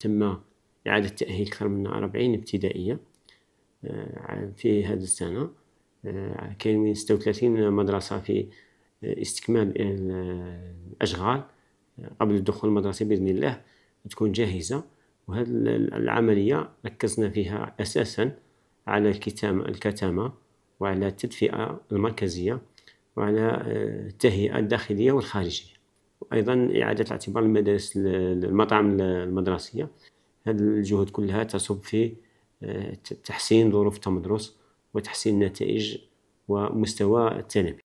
تم إعادة تأهيل أكثر من أربعين ابتدائية آه، في هذه السنة آه، كاين من ستة وثلاثين مدرسة في آه، استكمال الأشغال قبل الدخول المدرسة بإذن الله تكون جاهزة وهذه العملية ركزنا فيها أساسا على الكتامة وعلى التدفئة المركزية وعلى التهيئة الداخلية والخارجية وايضا اعاده اعتبار المدارس المطاعم المدرسيه هذه الجهود كلها تصب في آه، تحسين ظروف التمدرس وتحسين النتائج ومستوى التنمية